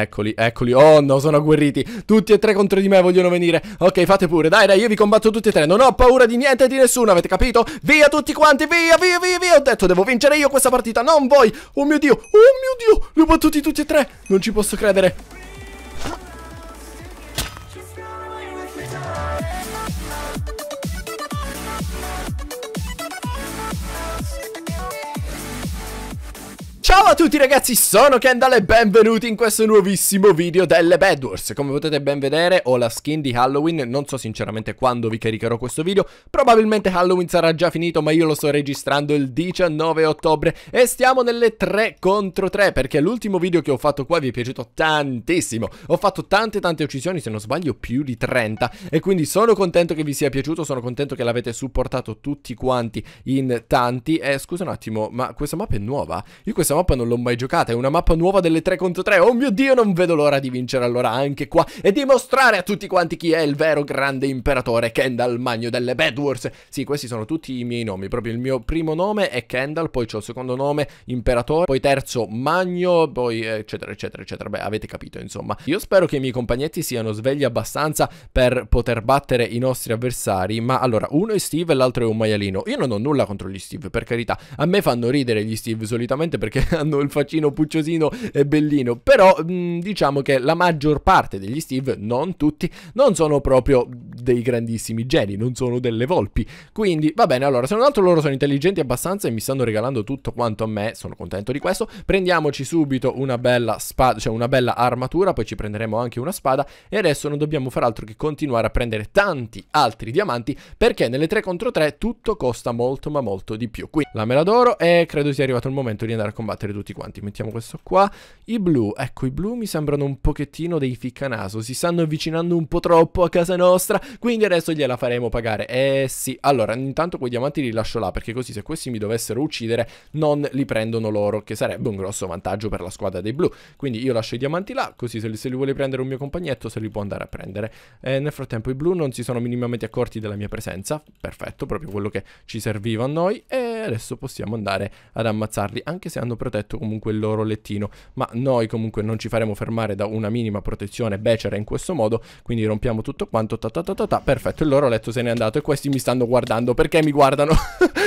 Eccoli, eccoli, oh no, sono agguerriti Tutti e tre contro di me vogliono venire Ok, fate pure, dai, dai, io vi combatto tutti e tre Non ho paura di niente e di nessuno, avete capito? Via tutti quanti, via, via, via, via Ho detto, devo vincere io questa partita, non voi Oh mio Dio, oh mio Dio, li ho battuti tutti e tre Non ci posso credere Ciao a tutti ragazzi, sono Kendall e benvenuti in questo nuovissimo video delle Bad Wars Come potete ben vedere ho la skin di Halloween, non so sinceramente quando vi caricherò questo video Probabilmente Halloween sarà già finito ma io lo sto registrando il 19 ottobre E stiamo nelle 3 contro 3 perché l'ultimo video che ho fatto qua vi è piaciuto tantissimo Ho fatto tante tante uccisioni, se non sbaglio più di 30 E quindi sono contento che vi sia piaciuto, sono contento che l'avete supportato tutti quanti in tanti E eh, scusa un attimo, ma questa mappa è nuova? Io questa mappa mappa non l'ho mai giocata, è una mappa nuova delle 3 contro 3. Oh mio Dio, non vedo l'ora di vincere allora anche qua e dimostrare a tutti quanti chi è il vero grande imperatore Kendall Magno delle Bad Wars. Sì, questi sono tutti i miei nomi, proprio il mio primo nome è Kendall, poi ho il secondo nome imperatore, poi terzo Magno, poi eccetera eccetera eccetera. Beh, avete capito, insomma. Io spero che i miei compagnetti siano svegli abbastanza per poter battere i nostri avversari, ma allora uno è Steve e l'altro è un maialino. Io non ho nulla contro gli Steve, per carità. A me fanno ridere gli Steve solitamente perché hanno il faccino pucciosino e bellino, però mh, mm, diciamo che la maggior parte degli Steve, non tutti, non sono proprio dei grandissimi geni, non sono delle volpi. Quindi va bene, allora, se non altro loro sono intelligenti abbastanza e mi stanno regalando tutto quanto a me, sono contento di questo. Prendiamoci subito una bella spada, cioè una bella armatura, poi ci prenderemo anche una spada e adesso non dobbiamo far altro che continuare a prendere tanti altri diamanti perché nelle 3 contro 3 tutto costa molto ma molto di più. Qui la mela d'oro e credo sia arrivato il momento di andare a combattere battere tutti quanti. Mettiamo questo qua. I blu, ecco, i blu mi sembrano un pochettino dei ficcanaso. Si stanno avvicinando un po' troppo a casa nostra. Quindi adesso gliela faremo pagare. Eh sì. Allora, intanto quei diamanti li lascio là. Perché così se questi mi dovessero uccidere, non li prendono loro. Che sarebbe un grosso vantaggio per la squadra dei blu. Quindi io lascio i diamanti là. Così se li, se li vuole prendere un mio compagnetto, se li può andare a prendere. Eh, nel frattempo, i blu non si sono minimamente accorti della mia presenza. Perfetto, proprio quello che ci serviva a noi. E adesso possiamo andare ad ammazzarli. Anche se hanno preso protetto comunque il loro lettino, ma noi comunque non ci faremo fermare da una minima protezione becera in questo modo, quindi rompiamo tutto quanto, ta ta ta ta, ta perfetto, il loro letto se n'è andato e questi mi stanno guardando, perché mi guardano?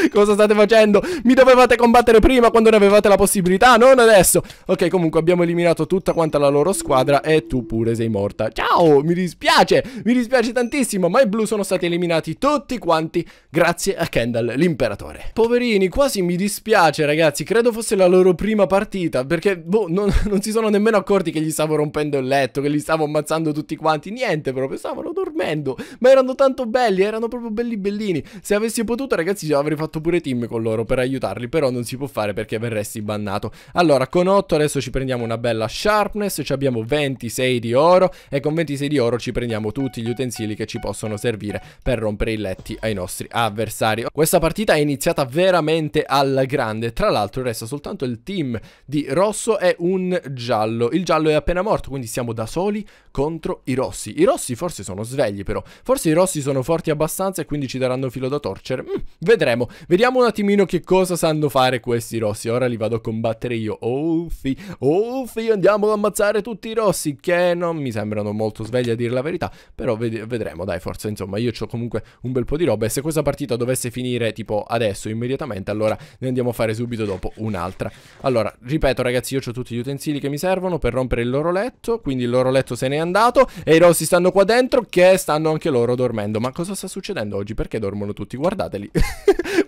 Cosa state facendo? Mi dovevate combattere prima quando ne avevate la possibilità, non adesso. Ok, comunque abbiamo eliminato tutta quanta la loro squadra e tu pure sei morta. Ciao, mi dispiace, mi dispiace tantissimo, ma i blu sono stati eliminati tutti quanti grazie a Kendall, l'imperatore. Poverini, quasi mi dispiace ragazzi, credo fosse la loro prima partita, perché boh, non, non si sono nemmeno accorti che gli stavo rompendo il letto, che li stavo ammazzando tutti quanti, niente proprio, stavano dormendo, ma erano tanto belli, erano proprio belli bellini. Se avessi potuto ragazzi già avrei fatto fatto pure team con loro per aiutarli, però non si può fare perché verresti bannato. Allora, con 8 adesso ci prendiamo una bella sharpness, ci abbiamo 26 di oro e con 26 di oro ci prendiamo tutti gli utensili che ci possono servire per rompere i letti ai nostri avversari. Questa partita è iniziata veramente alla grande, tra l'altro resta soltanto il team di rosso e un giallo. Il giallo è appena morto, quindi siamo da soli contro i rossi. I rossi forse sono svegli però, forse i rossi sono forti abbastanza e quindi ci daranno filo da torcere. Mm, vedremo. Vediamo un attimino che cosa sanno fare questi rossi. Ora li vado a combattere io. Uffi, uffi, andiamo ad ammazzare tutti i rossi. Che non mi sembrano molto svegli a dire la verità. Però ved vedremo, dai, forza. Insomma, io ho comunque un bel po' di roba. E se questa partita dovesse finire tipo adesso, immediatamente, allora ne andiamo a fare subito dopo un'altra. Allora, ripeto, ragazzi, io ho tutti gli utensili che mi servono per rompere il loro letto. Quindi il loro letto se n'è andato. E i rossi stanno qua dentro che stanno anche loro dormendo. Ma cosa sta succedendo oggi? Perché dormono tutti? Guardateli.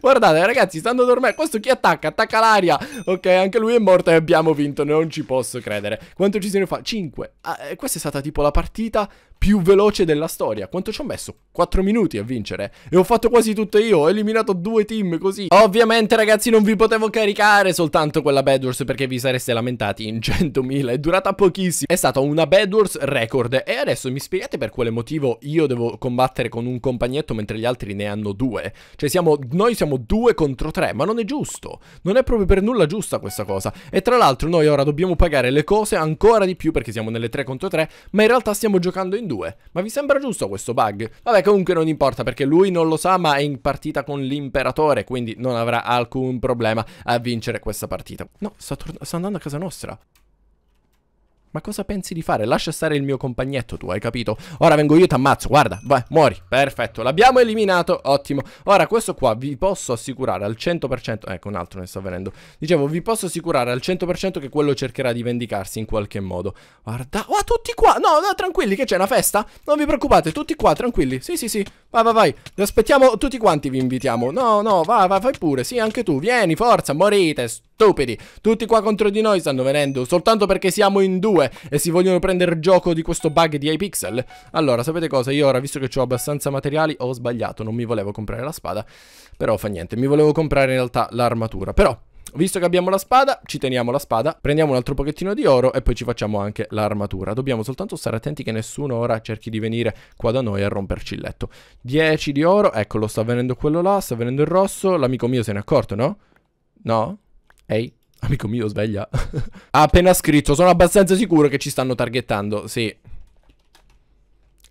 Guardate ragazzi stanno dormendo Questo chi attacca? Attacca l'aria Ok anche lui è morto e abbiamo vinto Non ci posso credere Quanto ci sono fa? 5 ah, eh, Questa è stata tipo la partita più veloce della storia Quanto ci ho messo? 4 minuti a vincere E ho fatto quasi tutto io Ho eliminato due team così Ovviamente ragazzi non vi potevo caricare soltanto quella Bedwars Perché vi sareste lamentati in 100.000 È durata pochissimo È stata una Bedwars record E adesso mi spiegate per quale motivo io devo combattere con un compagnetto Mentre gli altri ne hanno due Cioè siamo, noi siamo siamo due contro tre, ma non è giusto. Non è proprio per nulla giusta questa cosa. E tra l'altro noi ora dobbiamo pagare le cose ancora di più perché siamo nelle tre contro tre, ma in realtà stiamo giocando in due. Ma vi sembra giusto questo bug? Vabbè, comunque non importa perché lui non lo sa, ma è in partita con l'imperatore, quindi non avrà alcun problema a vincere questa partita. No, sta, sta andando a casa nostra. Ma cosa pensi di fare? Lascia stare il mio compagnetto, tu hai capito? Ora vengo io e ti ammazzo, guarda, vai, muori. Perfetto, l'abbiamo eliminato, ottimo. Ora questo qua vi posso assicurare al 100%, ecco un altro ne sta venendo. Dicevo, vi posso assicurare al 100% che quello cercherà di vendicarsi in qualche modo. Guarda, oh, tutti qua, no, no, tranquilli che c'è una festa? Non vi preoccupate, tutti qua, tranquilli. Sì, sì, sì. Vai, vai, vai. Vi aspettiamo tutti quanti, vi invitiamo. No, no, vai, vai, fai pure. Sì, anche tu. Vieni, forza, morite, stupidi. Tutti qua contro di noi stanno venendo, soltanto perché siamo in due e si vogliono prendere gioco di questo bug di iPixel. Allora, sapete cosa? Io ora, visto che ho abbastanza materiali, ho sbagliato. Non mi volevo comprare la spada, però fa niente. Mi volevo comprare in realtà l'armatura. Però... Visto che abbiamo la spada, ci teniamo la spada, prendiamo un altro pochettino di oro e poi ci facciamo anche l'armatura. Dobbiamo soltanto stare attenti che nessuno ora cerchi di venire qua da noi a romperci il letto. 10 di oro, eccolo, sta venendo quello là, sta venendo il rosso. L'amico mio se ne è accorto, no? No? Ehi? Amico mio, sveglia. ha appena scritto, sono abbastanza sicuro che ci stanno targettando, sì.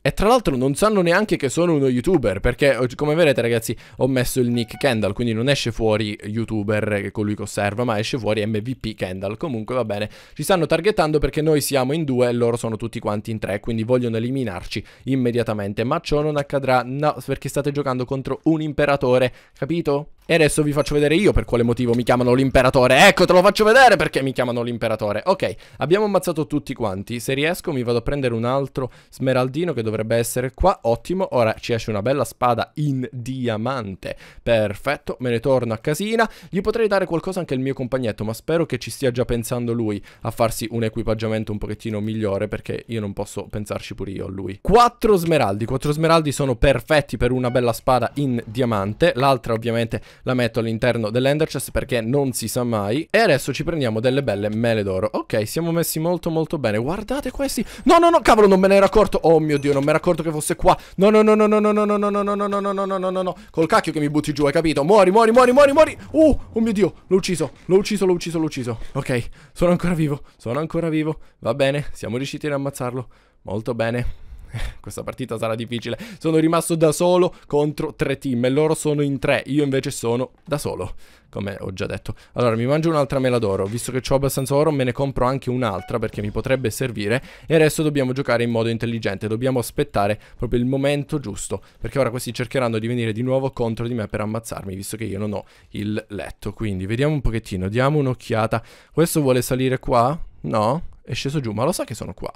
E tra l'altro non sanno neanche che sono uno youtuber, perché oh, come vedete ragazzi ho messo il nick Kendall, quindi non esce fuori youtuber, eh, che colui che osserva, ma esce fuori MVP Kendall. Comunque va bene, ci stanno targettando perché noi siamo in due e loro sono tutti quanti in tre, quindi vogliono eliminarci immediatamente. Ma ciò non accadrà, no, perché state giocando contro un imperatore, capito? E adesso vi faccio vedere io per quale motivo mi chiamano l'imperatore. Ecco, te lo faccio vedere perché mi chiamano l'imperatore. Ok, abbiamo ammazzato tutti quanti. Se riesco mi vado a prendere un altro smeraldino che dovrebbe essere qua. Ottimo, ora ci esce una bella spada in diamante. Perfetto, me ne torno a casina. Gli potrei dare qualcosa anche al mio compagnetto, ma spero che ci stia già pensando lui a farsi un equipaggiamento un pochettino migliore perché io non posso pensarci pure io a lui. Quattro smeraldi. Quattro smeraldi sono perfetti per una bella spada in diamante. L'altra ovviamente la metto all'interno dell'ender chest perché non si sa mai. E adesso ci prendiamo delle belle mele d'oro. Ok, siamo messi molto molto bene. Guardate questi. No, no, no, cavolo, non me ne ero accorto. Oh mio Dio, non me ne ero accorto che fosse qua. No, no, no, no, no, no, no, no, no, no, no, no, no, no, no, no, no, no. Col cacchio che mi butti giù, hai capito? Muori, muori, muori, muori, muori. Uh, oh mio Dio, l'ho ucciso, l'ho ucciso, l'ho ucciso, l'ho ucciso. Ok, sono ancora vivo, sono ancora vivo. Va bene, siamo riusciti ad ammazzarlo. Molto bene. questa partita sarà difficile. Sono rimasto da solo contro tre team e loro sono in tre, io invece sono da solo, come ho già detto. Allora, mi mangio un'altra mela d'oro, visto che ho abbastanza oro me ne compro anche un'altra perché mi potrebbe servire e adesso dobbiamo giocare in modo intelligente, dobbiamo aspettare proprio il momento giusto, perché ora questi cercheranno di venire di nuovo contro di me per ammazzarmi, visto che io non ho il letto. Quindi vediamo un pochettino, diamo un'occhiata. Questo vuole salire qua? No? È sceso giù, ma lo sa che sono qua?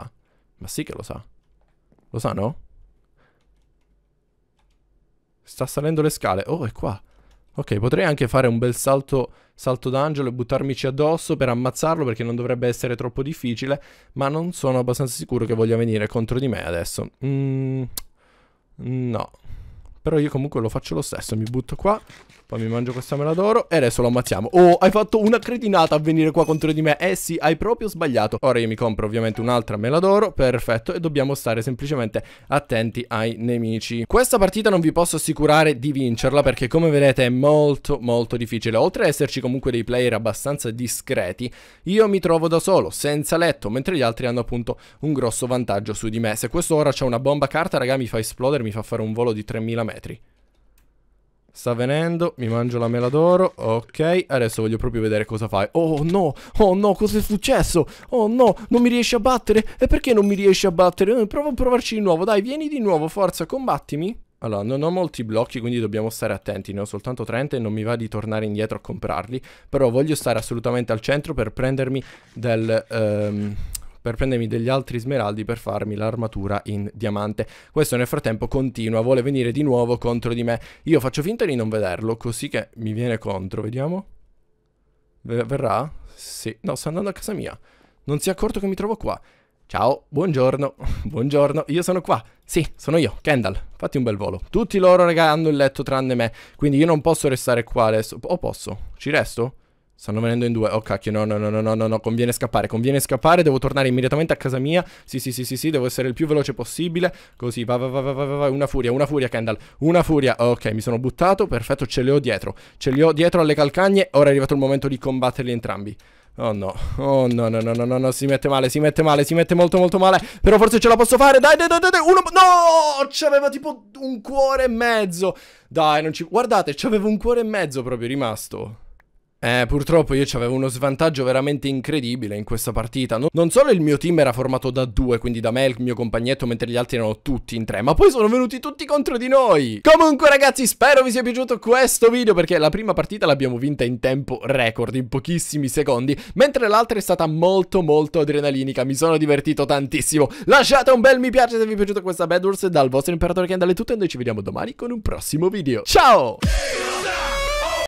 Ma sì che lo sa. Lo sanno? Sta salendo le scale. Oh, è qua. Ok, potrei anche fare un bel salto, salto d'angelo e buttarmici addosso per ammazzarlo perché non dovrebbe essere troppo difficile, ma non sono abbastanza sicuro che voglia venire contro di me adesso. Mm, no. Però io comunque lo faccio lo stesso, mi butto qua poi mi mangio questa mela d'oro e adesso lo ammazziamo. Oh, hai fatto una cretinata a venire qua contro di me. Eh sì, hai proprio sbagliato. Ora io mi compro ovviamente un'altra mela d'oro. Perfetto. E dobbiamo stare semplicemente attenti ai nemici. Questa partita non vi posso assicurare di vincerla perché come vedete è molto molto difficile. Oltre ad esserci comunque dei player abbastanza discreti, io mi trovo da solo, senza letto, mentre gli altri hanno appunto un grosso vantaggio su di me. Se questo ora c'è una bomba carta, raga, mi fa esplodere, mi fa fare un volo di 3000 metri. Sta venendo, mi mangio la mela d'oro, ok, adesso voglio proprio vedere cosa fai oh, oh no, oh no, cosa è successo? Oh no, non mi riesci a battere? E perché non mi riesci a battere? Eh, provo a provarci di nuovo, dai, vieni di nuovo, forza, combattimi allora, non ho molti blocchi, quindi dobbiamo stare attenti, ne ho soltanto 30 e non mi va di tornare indietro a comprarli, però voglio stare assolutamente al centro per prendermi del... Um per prendermi degli altri smeraldi per farmi l'armatura in diamante. Questo nel frattempo continua, vuole venire di nuovo contro di me. Io faccio finta di non vederlo, così che mi viene contro, vediamo. Verrà? Sì, no, sta andando a casa mia. Non si è accorto che mi trovo qua. Ciao, buongiorno, buongiorno, io sono qua. Sì, sono io, Kendall. Fatti un bel volo. Tutti loro, raga, hanno il letto tranne me. Quindi io non posso restare qua adesso. O posso? Ci resto? Stanno venendo in due. Oh cacchio, no, no, no, no, no, no, conviene scappare, conviene scappare, devo tornare immediatamente a casa mia. Sì, sì, sì, sì, sì, devo essere il più veloce possibile. Così, va, va, va, va, va, va, una furia, una furia, Kendall, una furia. Ok, mi sono buttato, perfetto, ce li ho dietro. Ce li ho dietro alle calcagne, ora è arrivato il momento di combatterli entrambi. Oh no, oh no, no, no, no, no, no, si mette male, si mette male, si mette molto molto male Però forse ce la posso fare, dai, dai, dai, dai, uno, no, c'aveva tipo un cuore e mezzo Dai, non ci, guardate, c'aveva un cuore e mezzo proprio rimasto eh, purtroppo io avevo uno svantaggio veramente incredibile in questa partita. Non solo il mio team era formato da due, quindi da me e il mio compagnetto, mentre gli altri erano tutti in tre, ma poi sono venuti tutti contro di noi. Comunque ragazzi, spero vi sia piaciuto questo video, perché la prima partita l'abbiamo vinta in tempo record, in pochissimi secondi, mentre l'altra è stata molto molto adrenalinica, mi sono divertito tantissimo. Lasciate un bel mi piace se vi è piaciuta questa Bad Wars, dal vostro imperatore che andale tutto e noi ci vediamo domani con un prossimo video. Ciao!